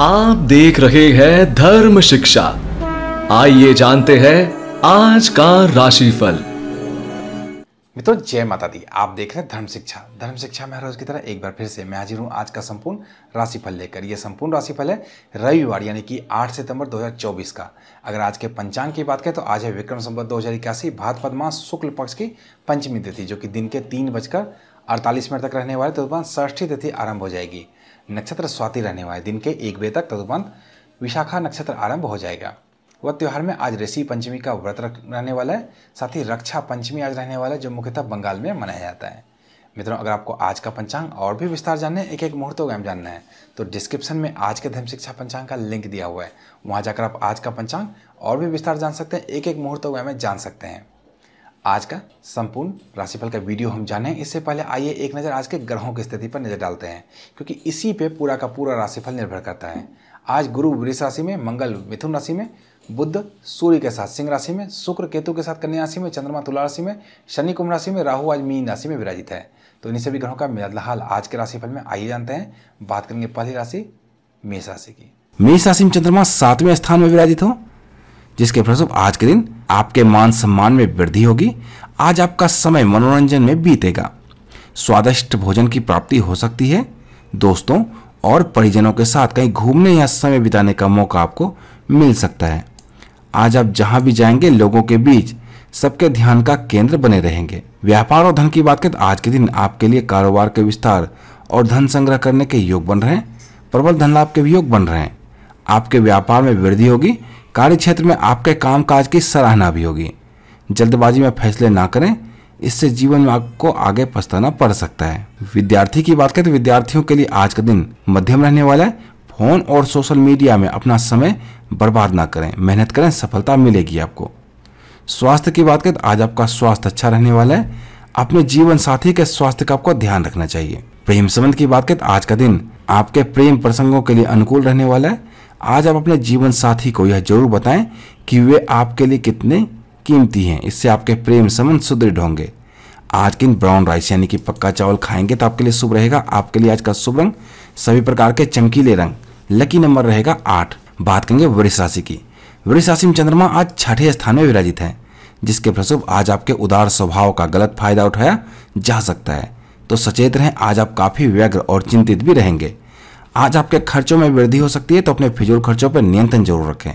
आप देख रहे हैं धर्म शिक्षा आइए जानते हैं आज का राशिफल मित्रों जय माता दी आप देख रहे हैं धर्म शिक्षा धर्म शिक्षा में रोज की तरह एक बार फिर से मैं हाजिर हूँ आज का संपूर्ण राशिफल लेकर यह संपूर्ण राशिफल है रविवार यानी कि 8 सितंबर 2024 का अगर आज के पंचांग की बात करें तो आज है विक्रम संबत दो हजार इक्यासी भाद शुक्ल पक्ष की पंचमी तिथि जो कि दिन के तीन बजकर अड़तालीस मिनट तक रहने वाले तो षष्ठी तिथि आरंभ हो जाएगी नक्षत्र स्वाति रहने वाले दिन के एक बजे तक तदुपंत विशाखा नक्षत्र आरंभ हो जाएगा वह त्यौहार में आज ऋषि पंचमी का व्रत रहने वाला है साथ ही रक्षा पंचमी आज रहने वाला है जो मुख्यतः बंगाल में मनाया जाता है मित्रों अगर आपको आज का पंचांग और भी विस्तार जानना है एक एक मुहूर्तों का जानना है तो डिस्क्रिप्शन में आज के धर्म शिक्षा पंचांग का लिंक दिया हुआ है वहाँ जाकर आप आज का पंचांग और भी विस्तार जान सकते हैं एक एक मुहूर्तों का जान सकते हैं आज का संपूर्ण राशिफल का वीडियो हम जाने इससे पहले आइए एक नज़र आज के ग्रहों की स्थिति पर नज़र डालते हैं क्योंकि इसी पे पूरा का पूरा राशिफल निर्भर करता है आज गुरु वृष राशि में मंगल मिथुन राशि में बुद्ध सूर्य के साथ सिंह राशि में शुक्र केतु के साथ कन्या राशि में चंद्रमा तुला राशि में शनि कुंभ राशि में राहु आज मीन राशि में विराजित है तो इन्हीं सभी ग्रहों का मिला हाल आज के राशिफल में आइए जानते हैं बात करेंगे पहली राशि मेष राशि की मेष राशि में चंद्रमा सातवें स्थान में विराजित हो जिसके फलस्वरूप आज के दिन आपके मान सम्मान में वृद्धि होगी आज आपका समय मनोरंजन में बीतेगा स्वादिष्ट भोजन की प्राप्ति हो सकती है दोस्तों और परिजनों के साथ कहीं घूमने या समय बिताने का मौका आपको मिल सकता है आज आप जहां भी जाएंगे लोगों के बीच सबके ध्यान का केंद्र बने रहेंगे व्यापार और धन की बात करें तो आज के दिन आपके लिए कारोबार के विस्तार और धन संग्रह करने के योग बन रहे हैं प्रबल धन लाभ के भी योग बन रहे हैं आपके व्यापार में वृद्धि होगी कार्य क्षेत्र में आपके काम काज की सराहना भी होगी जल्दबाजी में फैसले ना करें इससे जीवन में आपको आगे पछताना पड़ सकता है विद्यार्थी की बात करें तो विद्यार्थियों के लिए आज का दिन मध्यम रहने वाला है फोन और सोशल मीडिया में अपना समय बर्बाद ना करें मेहनत करें सफलता मिलेगी आपको स्वास्थ्य की बात करें तो आज आपका स्वास्थ्य अच्छा रहने वाला है अपने जीवन साथी के स्वास्थ्य का आपको ध्यान रखना चाहिए प्रेम संबंध की बात करें तो आज का दिन आपके प्रेम प्रसंगों के लिए अनुकूल रहने वाला है आज आप अपने जीवन साथी को यह जरूर बताएं कि वे आपके लिए कितने कीमती हैं इससे आपके प्रेम संबंध सुदृढ़ होंगे आज किन ब्राउन राइस यानी कि पक्का चावल खाएंगे तो आपके लिए शुभ रहेगा आपके लिए आज का शुभ रंग सभी प्रकार के चमकीले रंग लकी नंबर रहेगा आठ बात करेंगे वृक्ष राशि की वृक्ष राशि में चंद्रमा आज छठे स्थान में विराजित है जिसके प्रसुभ आज आपके उदार स्वभाव का गलत फायदा उठाया जा सकता है तो सचेत रहें आज आप काफ़ी व्यग्र और चिंतित भी रहेंगे आज आपके खर्चों में वृद्धि हो सकती है तो अपने फिजूल खर्चों पर नियंत्रण जरूर रखें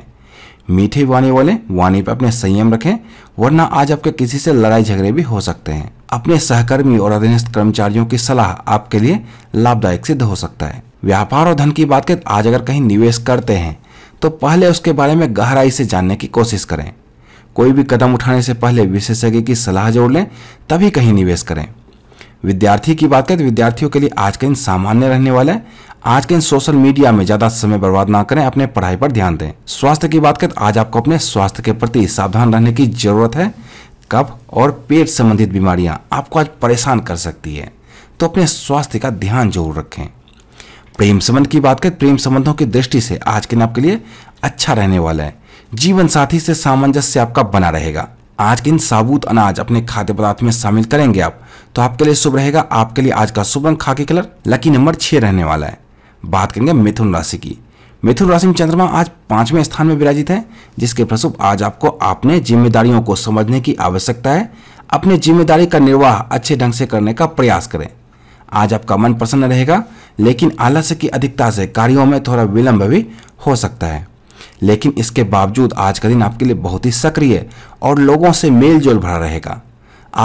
मीठे वाणी वाले वाणी पर अपने संयम रखें वरना आज आपके किसी से लड़ाई झगड़े भी हो सकते हैं अपने सहकर्मी और अधीनस्थ कर्मचारियों की सलाह आपके लिए लाभदायक सिद्ध हो सकता है व्यापार और धन की बात करें आज अगर कहीं निवेश करते हैं तो पहले उसके बारे में गहराई से जानने की कोशिश करें कोई भी कदम उठाने से पहले विशेषज्ञ की सलाह जोड़ लें तभी कहीं निवेश करें विद्यार्थी की बात करें तो विद्यार्थियों के लिए आज का दिन सामान्य रहने वाला है आज के इन सोशल मीडिया में ज़्यादा समय बर्बाद ना करें अपने पढ़ाई पर ध्यान दें स्वास्थ्य की बात करें तो आज आपको अपने स्वास्थ्य के प्रति सावधान रहने की जरूरत है कफ और पेट संबंधित बीमारियां आपको आज परेशान कर सकती है तो अपने स्वास्थ्य का ध्यान जरूर रखें प्रेम संबंध की बात करें प्रेम संबंधों की दृष्टि से आज के दिन आपके लिए अच्छा रहने वाला है जीवन साथी से सामंजस्य आपका बना रहेगा आज के इन साबुत अनाज अपने खाद्य पदार्थ में शामिल करेंगे आप तो आपके लिए शुभ रहेगा आपके लिए आज का शुभ रंग खाकी कलर लकी नंबर छह रहने वाला है बात करेंगे मिथुन राशि की मिथुन राशि में चंद्रमा आज पांचवें स्थान में विराजित है जिसके प्रसुप आज आपको अपने जिम्मेदारियों को समझने की आवश्यकता है अपनी जिम्मेदारी का निर्वाह अच्छे ढंग से करने का प्रयास करें आज आपका मन प्रसन्न रहेगा लेकिन आलस्य की अधिकता से कार्यों में थोड़ा विलंब भी हो सकता है लेकिन इसके बावजूद आज का दिन आपके लिए बहुत ही सक्रिय और लोगों से मेल जोल भरा रहेगा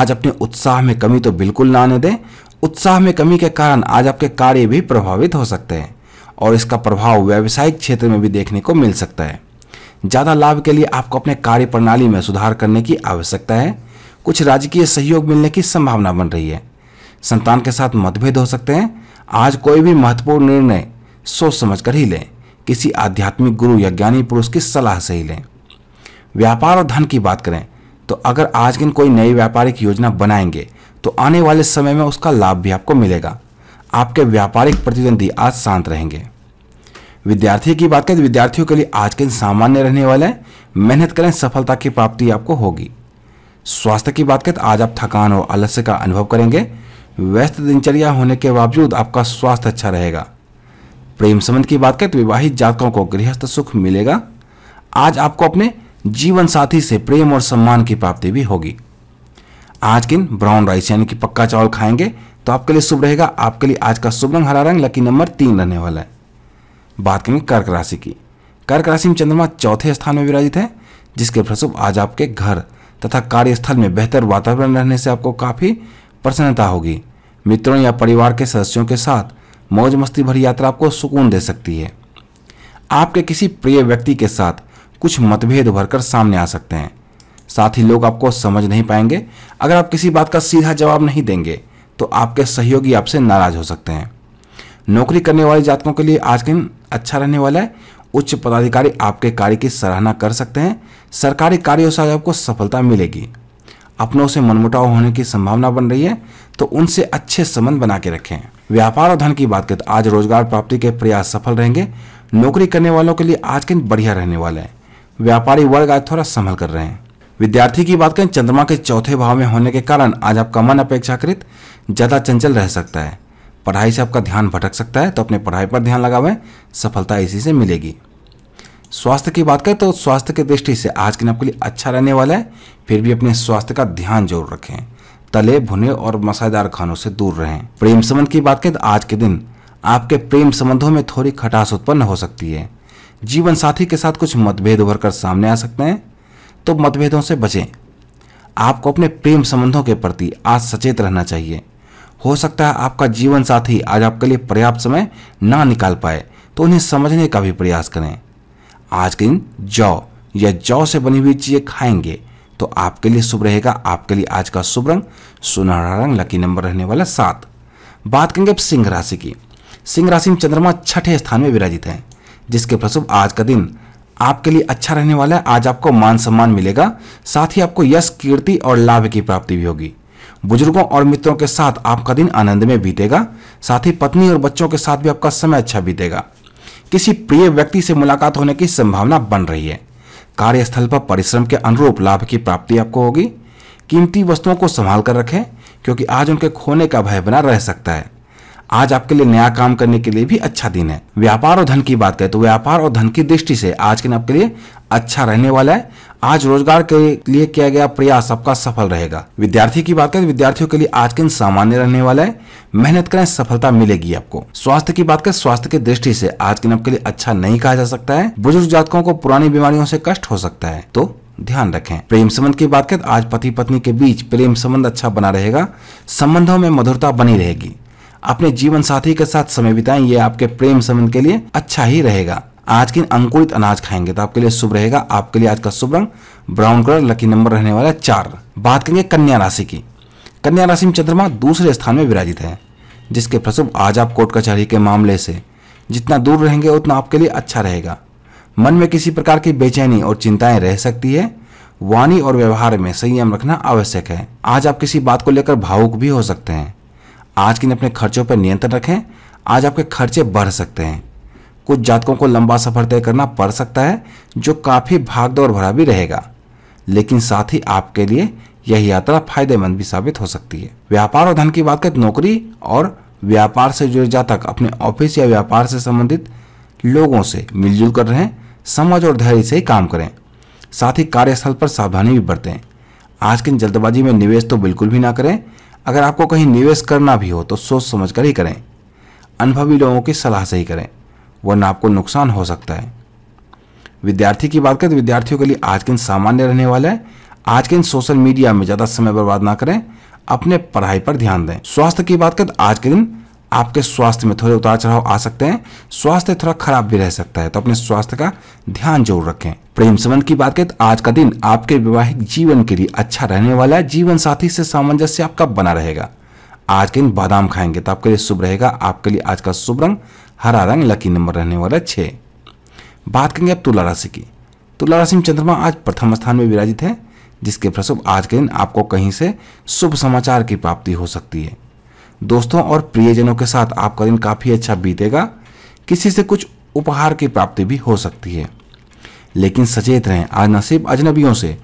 आज अपने उत्साह में कमी तो बिल्कुल ना आने दें उत्साह में कमी के कारण आज आपके कार्य भी प्रभावित हो सकते हैं और इसका प्रभाव व्यावसायिक क्षेत्र में भी देखने को मिल सकता है ज़्यादा लाभ के लिए आपको अपने कार्य प्रणाली में सुधार करने की आवश्यकता है कुछ राजकीय सहयोग मिलने की संभावना बन रही है संतान के साथ मतभेद हो सकते हैं आज कोई भी महत्वपूर्ण निर्णय सोच समझ कर ही लें किसी आध्यात्मिक गुरु या ज्ञानी पुरुष की सलाह से ही लें व्यापार और धन की बात करें तो अगर आज दिन कोई नई व्यापारिक योजना बनाएंगे तो आने वाले समय में उसका लाभ भी आपको मिलेगा आपके व्यापारिक प्रतिद्वंदी आज शांत रहेंगे विद्यार्थी की बात करें तो विद्यार्थियों के लिए आज के दिन सामान्य रहने वाले हैं मेहनत करें सफलता की प्राप्ति आपको होगी स्वास्थ्य की बात करें तो आज आप थकान और आलस्य का अनुभव करेंगे व्यस्त दिनचर्या होने के बावजूद आपका स्वास्थ्य अच्छा रहेगा प्रेम संबंध की बात करें तो विवाहित जातकों को गृहस्थ सुख मिलेगा आज आपको अपने जीवन साथी से प्रेम और सम्मान की प्राप्ति भी होगी आज किन ब्राउन राइस यानी कि पक्का चावल खाएंगे तो आपके लिए शुभ रहेगा आपके लिए आज का शुभ रंग हरा रंग लकी नंबर तीन रहने वाला है बात करेंगे कर्क राशि की कर्क राशि में चंद्रमा चौथे स्थान में विराजित है जिसके फलस्वरूप आज आपके घर तथा कार्यस्थल में बेहतर वातावरण रहने से आपको काफ़ी प्रसन्नता होगी मित्रों या परिवार के सदस्यों के साथ मौज मस्ती भरी यात्रा आपको सुकून दे सकती है आपके किसी प्रिय व्यक्ति के साथ कुछ मतभेद भरकर सामने आ सकते हैं साथ ही लोग आपको समझ नहीं पाएंगे अगर आप किसी बात का सीधा जवाब नहीं देंगे तो आपके सहयोगी आपसे नाराज हो सकते हैं नौकरी करने वाले जातकों के लिए आज का दिन अच्छा रहने वाला है उच्च पदाधिकारी आपके कार्य की सराहना कर सकते हैं सरकारी कार्यों से आपको सफलता मिलेगी अपनों से मनमुटाव होने की संभावना बन रही है तो उनसे अच्छे संबंध बना के रखें व्यापार और धन की बात करें तो आज रोजगार प्राप्ति के प्रयास सफल रहेंगे नौकरी करने वालों के लिए आज के दिन बढ़िया रहने वाला है व्यापारी वर्ग आज थोड़ा संभल कर रहे हैं विद्यार्थी की बात करें चंद्रमा के चौथे भाव में होने के कारण आज आपका मन अपेक्षाकृत ज़्यादा चंचल रह सकता है पढ़ाई से आपका ध्यान भटक सकता है तो अपने पढ़ाई पर ध्यान लगावें सफलता इसी से मिलेगी स्वास्थ्य की बात करें तो स्वास्थ्य की दृष्टि से आज के दिन आपके लिए अच्छा रहने वाला है फिर भी अपने स्वास्थ्य का ध्यान जरूर रखें तले भुने और मसालेदार खानों से दूर रहें प्रेम संबंध की बात करें तो आज के दिन आपके प्रेम संबंधों में थोड़ी खटास उत्पन्न हो सकती है जीवन साथी के साथ कुछ मतभेद उभर कर सामने आ सकते हैं तो मतभेदों से बचें आपको अपने प्रेम संबंधों के प्रति आज सचेत रहना चाहिए हो सकता है आपका जीवन साथी आज आपके लिए पर्याप्त समय ना निकाल पाए तो उन्हें समझने का भी प्रयास करें आज के दिन जौ या जौ से बनी हुई चीजें खाएंगे तो आपके लिए शुभ रहेगा आपके लिए आज का शुभ रंग सुनहरा रंग लकी नंबर रहने वाला सात बात करेंगे अब सिंह राशि की सिंह राशि में चंद्रमा छठे स्थान में विराजित है जिसके प्रसुभ आज का दिन आपके लिए अच्छा रहने वाला है आज आपको मान सम्मान मिलेगा साथ ही आपको यश कीर्ति और लाभ की प्राप्ति भी होगी बुजुर्गों और मित्रों के साथ आपका दिन आनंद में बीतेगा साथ ही पत्नी और बच्चों के साथ भी आपका समय अच्छा बीतेगा किसी प्रिय व्यक्ति से मुलाकात होने की संभावना बन रही है कार्यस्थल पर परिश्रम के अनुरूप लाभ की प्राप्ति आपको होगी कीमती वस्तुओं को संभाल कर रखें क्योंकि आज उनके खोने का भय बना रह सकता है आज आपके लिए नया काम करने के लिए भी अच्छा दिन है व्यापार और धन की बात करें तो व्यापार और धन की दृष्टि से आज के दिन आपके लिए अच्छा रहने वाला है आज रोजगार के लिए किया गया प्रयास आपका सफल रहेगा विद्यार्थी की बात करें तो विद्यार्थियों के लिए आज के दिन सामान्य रहने वाला है मेहनत करें सफलता मिलेगी आपको स्वास्थ्य की बात करें स्वास्थ्य की दृष्टि से आज के दिन आपके लिए अच्छा नहीं कहा जा सकता है बुजुर्ग जातकों को पुरानी बीमारियों से कष्ट हो सकता है तो ध्यान रखें प्रेम संबंध की बात करें तो आज पति पत्नी के बीच प्रेम संबंध अच्छा बना रहेगा संबंधों में मधुरता बनी रहेगी अपने जीवन साथी के साथ समय बिताएं ये आपके प्रेम संबंध के लिए अच्छा ही रहेगा आज के अंकुरित अनाज खाएंगे तो आपके लिए शुभ रहेगा आपके लिए आज का शुभ रंग ब्राउन कलर लकी नंबर रहने वाला है चार बात करेंगे कन्या राशि की कन्या राशि में चंद्रमा दूसरे स्थान में विराजित है जिसके प्रसुभ आज आप कोर्ट कचहरी के मामले से जितना दूर रहेंगे उतना आपके लिए अच्छा रहेगा मन में किसी प्रकार की बेचैनी और चिंताएं रह सकती है वाणी और व्यवहार में संयम रखना आवश्यक है आज आप किसी बात को लेकर भावुक भी हो सकते हैं आज के दिन अपने खर्चों पर नियंत्रण रखें आज आपके खर्चे बढ़ सकते हैं कुछ जातकों को लंबा सफर तय करना पड़ सकता है जो काफ़ी भागदौड़ भरा भी रहेगा लेकिन साथ ही आपके लिए यह यात्रा फायदेमंद भी साबित हो सकती है व्यापार और धन की बात करें तो नौकरी और व्यापार से जुड़े जातक अपने ऑफिस या व्यापार से संबंधित लोगों से मिलजुल कर रहें समझ और धैर्य से ही काम करें साथ ही कार्यस्थल पर सावधानी भी बरतें आज की जल्दबाजी में निवेश तो बिल्कुल भी ना करें अगर आपको कहीं निवेश करना भी हो तो सोच समझ कर ही करें अनुभवी लोगों की सलाह से ही करें वरना आपको नुकसान हो सकता है विद्यार्थी की बात करें तो विद्यार्थियों के लिए आज के दिन सामान्य रहने वाला है आज के दिन सोशल मीडिया में ज़्यादा समय बर्बाद ना करें अपने पढ़ाई पर ध्यान दें स्वास्थ्य की बात करें तो आज के दिन आपके स्वास्थ्य में थोड़े उतार चढ़ाव आ सकते हैं स्वास्थ्य थोड़ा खराब भी रह सकता है तो अपने स्वास्थ्य का ध्यान जरूर रखें प्रेम संबंध की बात करें तो आज का दिन आपके वैवाहिक जीवन के लिए अच्छा रहने वाला है जीवन साथी से सामंजस्य आपका बना रहेगा आज के दिन बादाम खाएंगे तो आपके लिए शुभ रहेगा आपके लिए आज का शुभ रंग हरा रंग लकी नंबर रहने वाला छः बात करेंगे अब तुला राशि की तुला राशि में चंद्रमा आज प्रथम स्थान में विराजित है जिसके फलस्वरूप आज के दिन आपको कहीं से शुभ समाचार की प्राप्ति हो सकती है दोस्तों और प्रियजनों के साथ आपका दिन काफ़ी अच्छा बीतेगा किसी से कुछ उपहार की प्राप्ति भी हो सकती है लेकिन सचेत रहें आज न सिर्फ अजनबियों से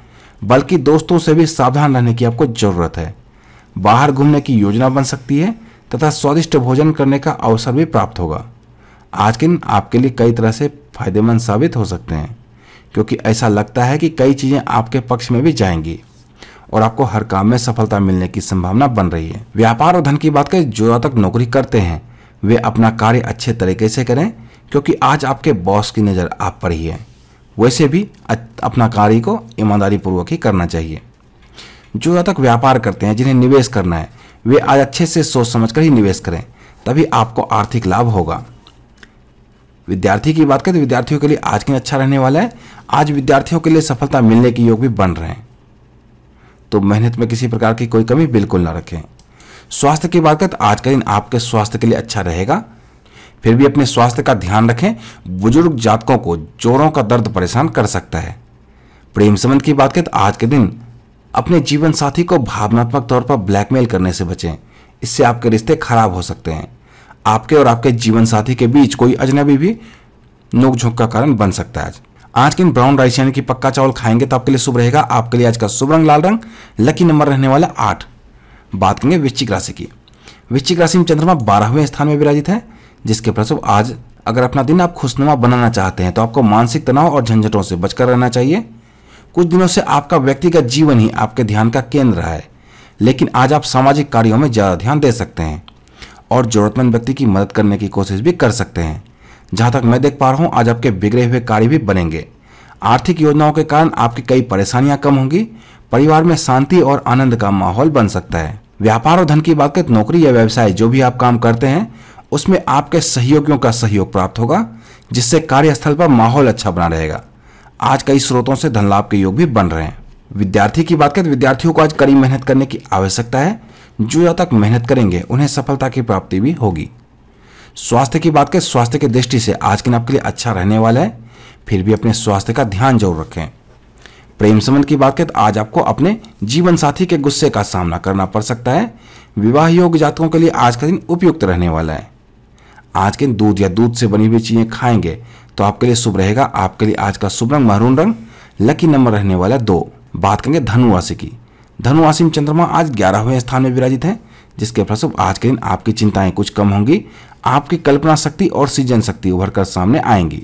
बल्कि दोस्तों से भी सावधान रहने की आपको ज़रूरत है बाहर घूमने की योजना बन सकती है तथा स्वादिष्ट भोजन करने का अवसर भी प्राप्त होगा आज के दिन आपके लिए कई तरह से फायदेमंद साबित हो सकते हैं क्योंकि ऐसा लगता है कि कई चीज़ें आपके पक्ष में भी जाएंगी और आपको हर काम में सफलता मिलने की संभावना बन रही है व्यापार और धन की बात करें जो तक नौकरी करते हैं वे अपना कार्य अच्छे तरीके से करें क्योंकि आज आपके बॉस की नज़र आप पर ही है वैसे भी अपना कार्य को ईमानदारी पूर्वक ही करना चाहिए जो तक व्यापार करते हैं जिन्हें निवेश करना है वे आज अच्छे से सोच समझ कर ही निवेश करें तभी आपको आर्थिक लाभ होगा विद्यार्थी की बात करें तो विद्यार्थियों के लिए आज के दिन अच्छा रहने वाला है आज विद्यार्थियों के लिए सफलता मिलने के योग भी बन रहे हैं तो मेहनत में किसी प्रकार की कोई कमी बिल्कुल ना रखें स्वास्थ्य की बात करें तो आज का दिन आपके स्वास्थ्य के लिए अच्छा रहेगा फिर भी अपने स्वास्थ्य का ध्यान रखें बुजुर्ग जातकों को जोरों का दर्द परेशान कर सकता है प्रेम संबंध की बात करें तो आज के दिन अपने जीवन साथी को भावनात्मक तौर पर ब्लैकमेल करने से बचें इससे आपके रिश्ते खराब हो सकते हैं आपके और आपके जीवन साथी के बीच कोई अजनबी भी नोकझोंक का कारण बन सकता है आज के इन ब्राउन राइस यानी कि पक्का चावल खाएंगे तो आपके लिए शुभ रहेगा आपके लिए आज का शुभ रंग लाल रंग लकी नंबर रहने वाला आठ बात करेंगे वृश्चिक राशि की वृश्चिक राशि में चंद्रमा बारहवें स्थान में विराजित है जिसके प्रसव आज अगर अपना दिन आप खुशनुमा बनाना चाहते हैं तो आपको मानसिक तनाव और झंझटों से बचकर रहना चाहिए कुछ दिनों से आपका व्यक्तिगत जीवन ही आपके ध्यान का केंद्र है लेकिन आज आप सामाजिक कार्यों में ज़्यादा ध्यान दे सकते हैं और ज़रूरतमंद व्यक्ति की मदद करने की कोशिश भी कर सकते हैं जहाँ तक मैं देख पा रहा हूँ आज आपके बिगड़े हुए कार्य भी बनेंगे आर्थिक योजनाओं के कारण आपकी कई परेशानियां कम होंगी परिवार में शांति और आनंद का माहौल बन सकता है व्यापार और धन की बात करें नौकरी या व्यवसाय जो भी आप काम करते हैं उसमें आपके सहयोगियों का सहयोग प्राप्त होगा जिससे कार्यस्थल पर माहौल अच्छा बना रहेगा आज कई स्रोतों से धन लाभ के योग भी बन रहे हैं विद्यार्थी की बात करें विद्यार्थियों को आज कड़ी मेहनत करने की आवश्यकता है जो तक मेहनत करेंगे उन्हें सफलता की प्राप्ति भी होगी स्वास्थ्य की बात करें स्वास्थ्य की दृष्टि से आज के दिन आपके लिए अच्छा रहने वाला है फिर भी अपने स्वास्थ्य का ध्यान जरूर रखें प्रेम संबंध की बात करें तो आज आपको अपने जीवन साथी के गुस्से का सामना करना पड़ सकता है विवाह योग जातकों के लिए आज का दिन उपयुक्त रहने वाला है आज के दिन दूध या दूध से बनी हुई चीज़ें खाएंगे तो आपके लिए शुभ रहेगा आपके लिए आज का शुभ रंग महरून रंग लकी नंबर रहने वाला दो बात करेंगे धनुराशि की में चंद्रमा आज ग्यारहवें स्थान में विराजित है जिसके फलस्वरूप आज के दिन आपकी चिंताएं कुछ कम होंगी आपकी कल्पना शक्ति और सृजन शक्ति उभर कर सामने आएंगी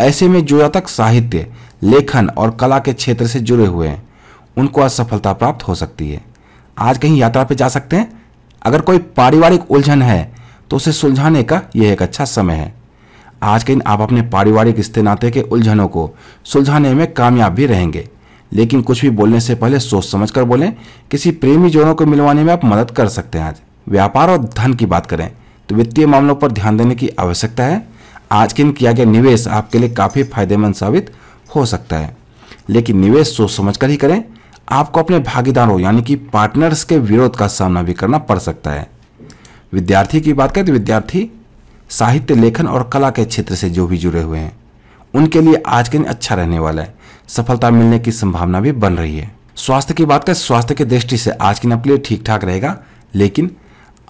ऐसे में जो जातक साहित्य लेखन और कला के क्षेत्र से जुड़े हुए हैं उनको आज सफलता प्राप्त हो सकती है आज कहीं यात्रा पर जा सकते हैं अगर कोई पारिवारिक उलझन है तो उसे सुलझाने का यह एक अच्छा समय है आज के दिन आप अपने पारिवारिक रिश्ते नाते के उलझनों को सुलझाने में कामयाब भी रहेंगे लेकिन कुछ भी बोलने से पहले सोच समझ कर बोलें किसी प्रेमी जोड़ों को मिलवाने में आप मदद कर सकते हैं आज व्यापार और धन की बात करें तो वित्तीय मामलों पर ध्यान देने की आवश्यकता है आज के दिन किया गया निवेश आपके लिए काफ़ी फायदेमंद साबित हो सकता है लेकिन निवेश सोच समझ कर ही करें आपको अपने भागीदारों यानी कि पार्टनर्स के विरोध का सामना भी करना पड़ सकता है विद्यार्थी की बात करें तो विद्यार्थी साहित्य लेखन और कला के क्षेत्र से जो भी जुड़े हुए हैं उनके लिए आज के दिन अच्छा रहने वाला है सफलता मिलने की संभावना भी बन रही है स्वास्थ्य की बात करें स्वास्थ्य की दृष्टि से आज की नपली ठीक ठाक रहेगा लेकिन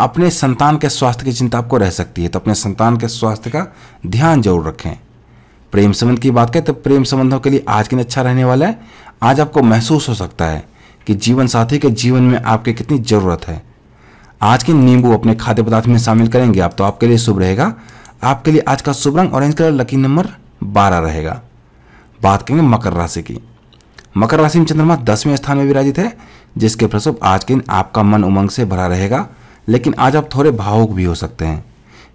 अपने संतान के स्वास्थ्य की चिंता आपको रह सकती है तो अपने संतान के स्वास्थ्य का ध्यान जरूर रखें प्रेम संबंध की बात करें तो प्रेम संबंधों के लिए आज के दिन अच्छा रहने वाला है आज आपको महसूस हो सकता है कि जीवन साथी के जीवन में आपके कितनी ज़रूरत है आज के नींबू अपने खाद्य पदार्थ में शामिल करेंगे आप तो आपके लिए शुभ रहेगा आपके लिए आज का शुभ रंग ऑरेंज कलर लकी नंबर बारह रहेगा बात करेंगे मकर राशि की मकर राशि में चंद्रमा दसवें स्थान में विराजित है जिसके प्रसुप आज के दिन आपका मन उमंग से भरा रहेगा लेकिन आज आप थोड़े भावुक भी हो सकते हैं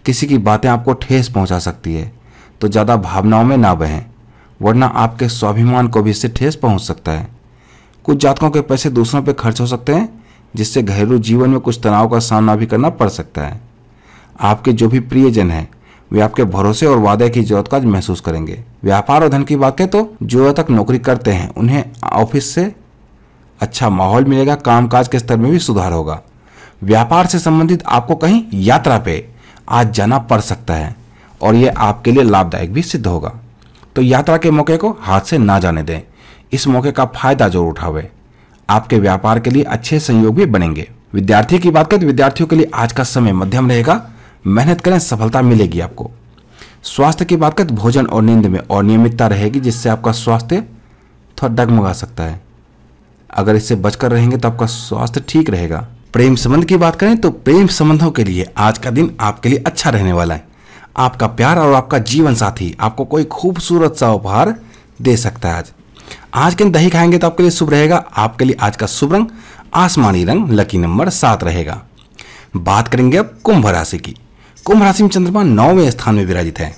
किसी की बातें आपको ठेस पहुंचा सकती है तो ज़्यादा भावनाओं में ना बहें वरना आपके स्वाभिमान को भी इससे ठेस पहुंच सकता है कुछ जातकों के पैसे दूसरों पर खर्च हो सकते हैं जिससे घरेलू जीवन में कुछ तनाव का सामना भी करना पड़ सकता है आपके जो भी प्रियजन हैं वे आपके भरोसे और वादे की जरूरत का महसूस करेंगे व्यापार और धन की बात तो जो तक नौकरी करते हैं उन्हें ऑफिस से अच्छा माहौल मिलेगा कामकाज के स्तर में भी सुधार होगा व्यापार से संबंधित आपको कहीं यात्रा पे आज जाना पड़ सकता है और यह आपके लिए लाभदायक भी सिद्ध होगा तो यात्रा के मौके को हाथ से ना जाने दें इस मौके का फायदा जरूर उठावे आपके व्यापार के लिए अच्छे संयोग भी बनेंगे विद्यार्थी की बात करें तो विद्यार्थियों के लिए आज का समय मध्यम रहेगा मेहनत करें सफलता मिलेगी आपको स्वास्थ्य की बात करें भोजन और नींद में और नियमितता रहेगी जिससे आपका स्वास्थ्य थोड़ा डगमगा सकता है अगर इससे बचकर रहेंगे तो आपका स्वास्थ्य ठीक रहेगा प्रेम संबंध की बात करें तो प्रेम संबंधों के लिए आज का दिन आपके लिए अच्छा रहने वाला है आपका प्यार और आपका जीवन साथी आपको कोई खूबसूरत सा उपहार दे सकता है आज आज के दिन दही खाएंगे तो आपके लिए शुभ रहेगा आपके लिए आज का शुभ रंग आसमानी रंग लकी नंबर सात रहेगा बात करेंगे अब कुंभ राशि की कुंभ राशि में चंद्रमा नौवें स्थान में विराजित है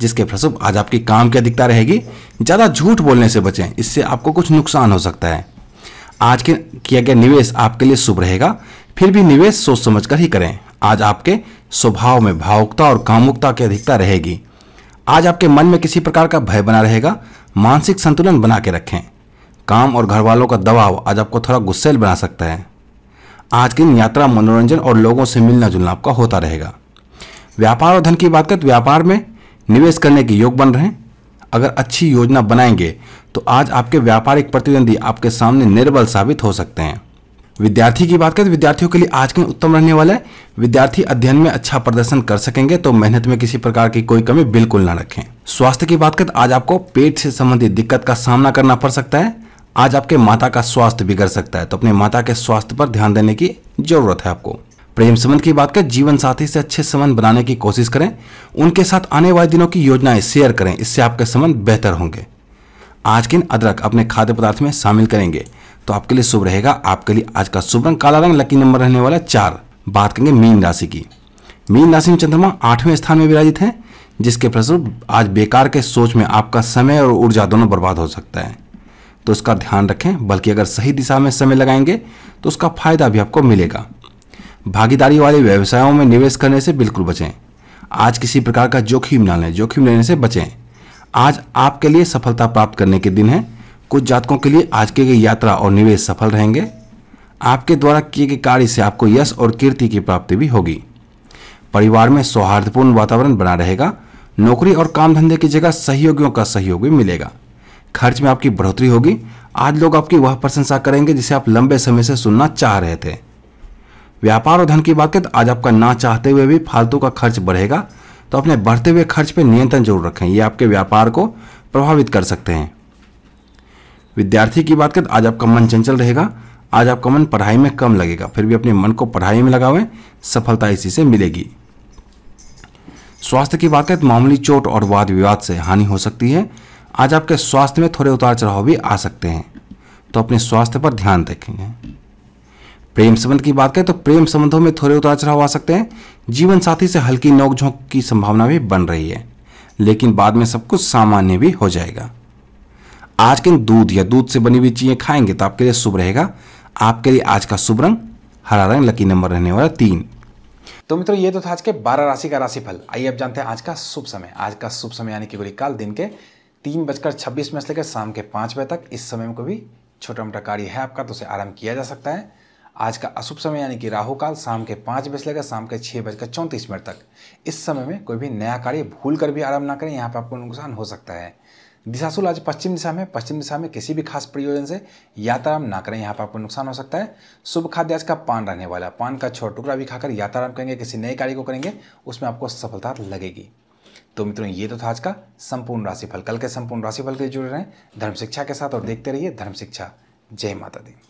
जिसके प्रसुभ आज आपके काम की अधिकता रहेगी ज़्यादा झूठ बोलने से बचें इससे आपको कुछ नुकसान हो सकता है आज के किया गया निवेश आपके लिए शुभ रहेगा फिर भी निवेश सोच समझ कर ही करें आज आपके स्वभाव में भावुकता और कामुकता की अधिकता रहेगी आज आपके मन में किसी प्रकार का भय बना रहेगा मानसिक संतुलन बना के रखें काम और घर वालों का दबाव आज आपको थोड़ा गुस्सेल बना सकता है आज की यात्रा मनोरंजन और लोगों से मिलना जुलना आपका होता रहेगा व्यापार और धन की बात करें तो व्यापार में निवेश करने के योग बन रहे हैं अगर अच्छी योजना बनाएंगे तो आज आपके व्यापारिक प्रतिद्वंदी आपके सामने निर्बल साबित हो सकते हैं विद्यार्थी की बात करें तो विद्यार्थियों के लिए आज के उत्तम रहने वाला है विद्यार्थी अध्ययन में अच्छा प्रदर्शन कर सकेंगे तो मेहनत में किसी प्रकार की कोई कमी बिल्कुल ना रखें स्वास्थ्य की बात करें तो आज आपको पेट से संबंधित दिक्कत का सामना करना पड़ सकता है आज आपके माता का स्वास्थ्य बिगड़ सकता है तो अपने माता के स्वास्थ्य पर ध्यान देने की जरूरत है आपको प्रेम संबंध की बात करें जीवन साथी से अच्छे संबंध बनाने की कोशिश करें उनके साथ आने वाले दिनों की योजनाएं शेयर करें इससे आपके संबंध बेहतर होंगे आज के अदरक अपने खाद्य पदार्थ में शामिल करेंगे तो आपके लिए शुभ रहेगा आपके लिए आज का शुभ रंग काला रंग लकी नंबर रहने वाला चार बात करेंगे मीन राशि की मीन राशि में चंद्रमा आठवें स्थान में विराजित हैं जिसके फलस्वरूप आज बेकार के सोच में आपका समय और ऊर्जा दोनों बर्बाद हो सकता है तो इसका ध्यान रखें बल्कि अगर सही दिशा में समय लगाएंगे तो उसका फायदा भी आपको मिलेगा भागीदारी वाले व्यवसायों में निवेश करने से बिल्कुल बचें आज किसी प्रकार का जोखिम ना लें जोखिम लेने से बचें आज आपके लिए सफलता प्राप्त करने के दिन है कुछ जातकों के लिए आज के यात्रा और निवेश सफल रहेंगे आपके द्वारा किए गए कार्य से आपको यश और कीर्ति की प्राप्ति भी होगी परिवार में सौहार्दपूर्ण वातावरण बना रहेगा नौकरी और काम धंधे की जगह सहयोगियों का सहयोग भी मिलेगा खर्च में आपकी बढ़ोतरी होगी आज लोग आपकी वह प्रशंसा करेंगे जिसे आप लंबे समय से सुनना चाह रहे थे व्यापार और धन की बात करें तो आज आपका ना चाहते हुए भी फालतू का खर्च बढ़ेगा तो अपने बढ़ते हुए खर्च पर नियंत्रण जरूर रखें ये आपके व्यापार को प्रभावित कर सकते हैं विद्यार्थी की बात करें तो आज आपका मन चंचल रहेगा आज आपका मन पढ़ाई में कम लगेगा फिर भी अपने मन को पढ़ाई में लगावें सफलता इसी से मिलेगी स्वास्थ्य की बात करें तो मामूली चोट और वाद विवाद से हानि हो सकती है आज आपके स्वास्थ्य में थोड़े उतार चढ़ाव भी आ सकते हैं तो अपने स्वास्थ्य पर ध्यान रखेंगे प्रेम संबंध की बात करें तो प्रेम संबंधों में थोड़े उतार चढ़ाव आ सकते हैं जीवन साथी से हल्की नोकझोंक की संभावना भी बन रही है लेकिन बाद में सब कुछ सामान्य भी हो जाएगा आज के दूध या दूध से बनी हुई चीजें खाएंगे तो आपके लिए शुभ रहेगा आपके लिए आज का शुभ रंग हरा रंग लकी नंबर रहने वाला तीन तो मित्रों ये तो था आज के बारह राशि का राशिफल आइए आप जानते हैं आज का शुभ समय आज का शुभ समय यानी कि गोली काल दिन के तीन बजकर छब्बीस मिनट से लेकर शाम के पाँच बजे तक इस समय में कोई भी छोटा मोटा कार्य है आपका तो उसे आराम किया जा सकता है आज का अशुभ समय यानी कि राहु काल शाम के पाँच बजे लेकर शाम के छः बजकर चौंतीस मिनट तक इस समय में कोई भी नया कार्य भूल कर भी आराम ना करें यहाँ पर आपको नुकसान हो सकता है दिशाशुल आज पश्चिम दिशा में पश्चिम दिशा में किसी भी खास प्रयोजन से यात्रा ना करें यहाँ पर आपको नुकसान हो सकता है शुभ खाद्य आज का पान रहने वाला पान का छोटा टुकड़ा भी खाकर यात्राम करेंगे किसी नए कार्य को करेंगे उसमें आपको सफलता लगेगी तो मित्रों ये तो था आज का संपूर्ण राशिफल कल के संपूर्ण राशिफल के जुड़े रहें धर्म शिक्षा के साथ और देखते रहिए धर्म शिक्षा जय माता दी